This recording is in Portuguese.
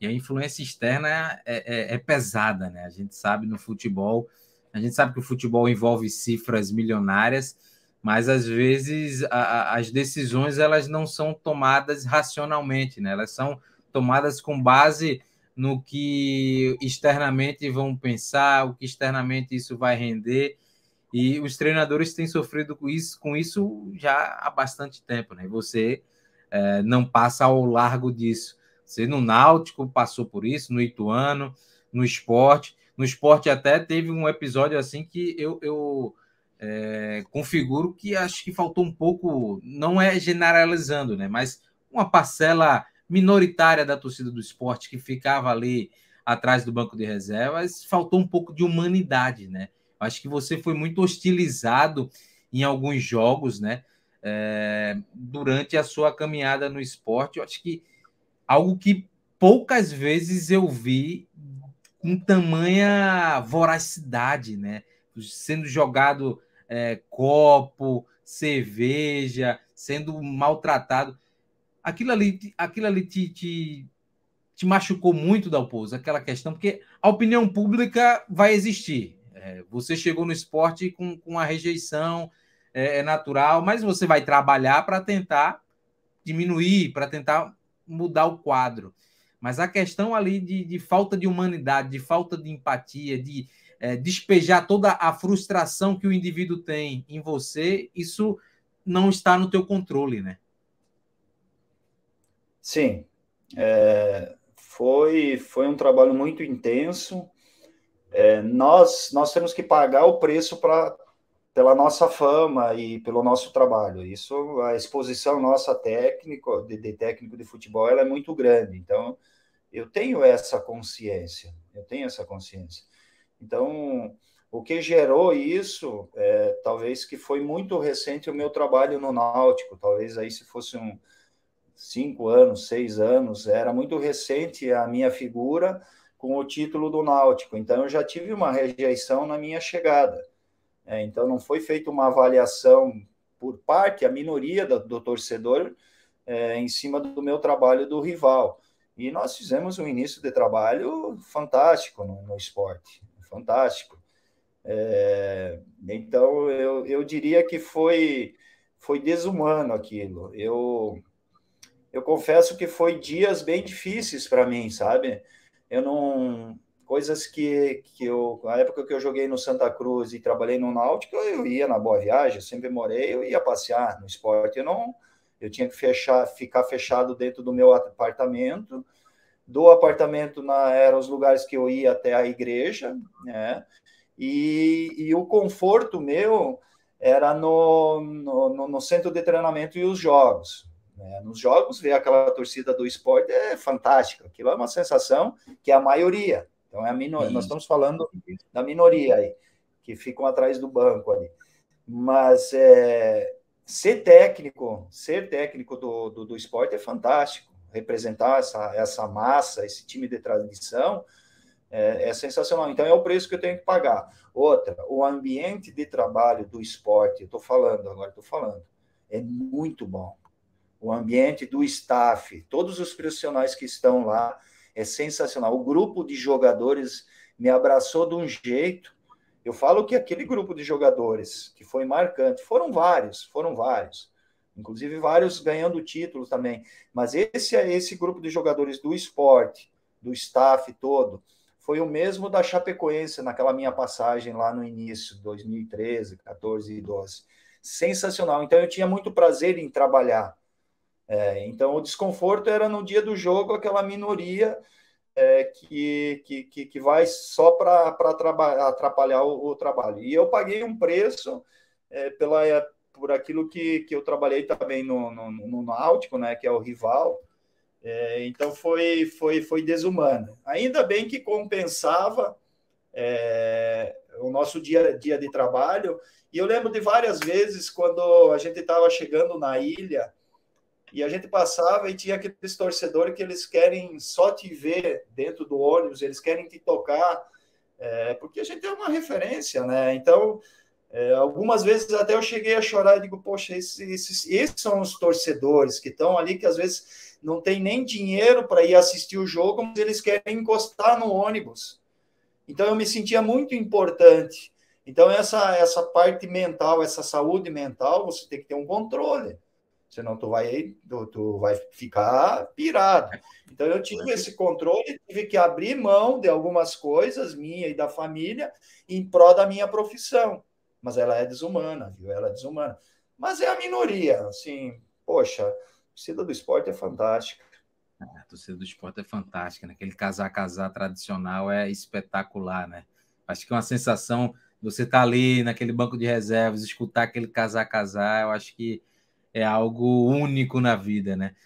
E a influência externa é, é, é, é pesada, né? A gente sabe no futebol, a gente sabe que o futebol envolve cifras milionárias, mas às vezes a, as decisões elas não são tomadas racionalmente, né? Elas são tomadas com base no que externamente vão pensar, o que externamente isso vai render. E os treinadores têm sofrido com isso, com isso já há bastante tempo, né? E você é, não passa ao largo disso. Você no Náutico passou por isso, no Ituano, no esporte. No esporte até teve um episódio assim que eu, eu é, configuro que acho que faltou um pouco, não é generalizando, né? Mas uma parcela minoritária da torcida do esporte que ficava ali atrás do banco de reservas, faltou um pouco de humanidade, né? Acho que você foi muito hostilizado em alguns jogos, né? É, durante a sua caminhada no esporte, eu acho que Algo que poucas vezes eu vi com tamanha voracidade, né? Sendo jogado é, copo, cerveja, sendo maltratado. Aquilo ali, aquilo ali te, te, te machucou muito, Dalpozo, aquela questão, porque a opinião pública vai existir. É, você chegou no esporte com, com a rejeição, é, é natural, mas você vai trabalhar para tentar diminuir, para tentar mudar o quadro. Mas a questão ali de, de falta de humanidade, de falta de empatia, de é, despejar toda a frustração que o indivíduo tem em você, isso não está no teu controle, né? Sim. É, foi, foi um trabalho muito intenso. É, nós, nós temos que pagar o preço para pela nossa fama e pelo nosso trabalho. Isso, a exposição nossa técnico de, de técnico de futebol, ela é muito grande. Então, eu tenho essa consciência. Eu tenho essa consciência. Então, o que gerou isso, é, talvez que foi muito recente o meu trabalho no Náutico, talvez aí se fosse um cinco anos, seis anos, era muito recente a minha figura com o título do Náutico. Então eu já tive uma rejeição na minha chegada. É, então, não foi feita uma avaliação por parte, a minoria do, do torcedor, é, em cima do meu trabalho do rival. E nós fizemos um início de trabalho fantástico no, no esporte fantástico. É, então, eu, eu diria que foi, foi desumano aquilo. Eu, eu confesso que foi dias bem difíceis para mim, sabe? Eu não, coisas que, que eu, na época que eu joguei no Santa Cruz e trabalhei no Náutico, eu ia na Boa Viagem, eu sempre morei, eu ia passear no esporte, eu não, eu tinha que fechar, ficar fechado dentro do meu apartamento, do apartamento na, eram os lugares que eu ia até a igreja, né, e, e o conforto meu era no, no, no centro de treinamento e os jogos, né? nos jogos, ver aquela torcida do esporte é fantástica. Aquilo é uma sensação que é a maioria, então é a minoria, nós estamos falando da minoria aí, que ficam atrás do banco ali. Mas é, ser técnico, ser técnico do, do, do, esporte é fantástico. Representar essa, essa massa, esse time de tradição, é, é, sensacional. Então, é o preço que eu tenho que pagar. Outra, o ambiente de trabalho do esporte, estou falando, agora estou falando, é muito bom. O ambiente do staff, todos os profissionais que estão lá, é sensacional. O grupo de jogadores me abraçou de um jeito. Eu falo que aquele grupo de jogadores que foi marcante, foram vários, foram vários. Inclusive vários ganhando títulos também. Mas esse esse grupo de jogadores do esporte, do staff todo, foi o mesmo da Chapecoense naquela minha passagem lá no início, 2013, 14 e 12. Sensacional. Então eu tinha muito prazer em trabalhar é, então, o desconforto era no dia do jogo aquela minoria é, que, que, que vai só para atrapalhar o, o, trabalho. E eu paguei um preço é, pela, é, por aquilo que, que eu trabalhei também no, no, no Náutico, né, que é o rival. É, então, foi, foi, foi desumano. Ainda bem que compensava é, o nosso dia dia de trabalho. E eu lembro de várias vezes quando a gente estava chegando na ilha e a gente passava e tinha aqueles torcedores que eles querem só te ver dentro do ônibus, eles querem te tocar, é, porque a gente é uma referência, né? Então, é, algumas vezes até eu cheguei a chorar e digo, poxa, esses, esses, esses são os torcedores que estão ali, que às vezes não tem nem dinheiro para ir assistir o jogo, mas eles querem encostar no ônibus. Então, eu me sentia muito importante. Então, essa, essa parte mental, essa saúde mental, você tem que ter um controle senão tu vai, tu, tu vai ficar pirado. Então eu tive é. esse controle, tive que abrir mão de algumas coisas minha e da família em prol da minha profissão, mas ela é desumana, viu? Ela é desumana. Mas é a minoria, assim, poxa, a torcida do esporte é fantástica. É, a torcida do esporte é fantástica, né? Aquele casar casar tradicional é espetacular, né? Acho que é uma sensação você tá ali naquele banco de reservas, escutar aquele casar casar, eu acho que é algo único na vida, né?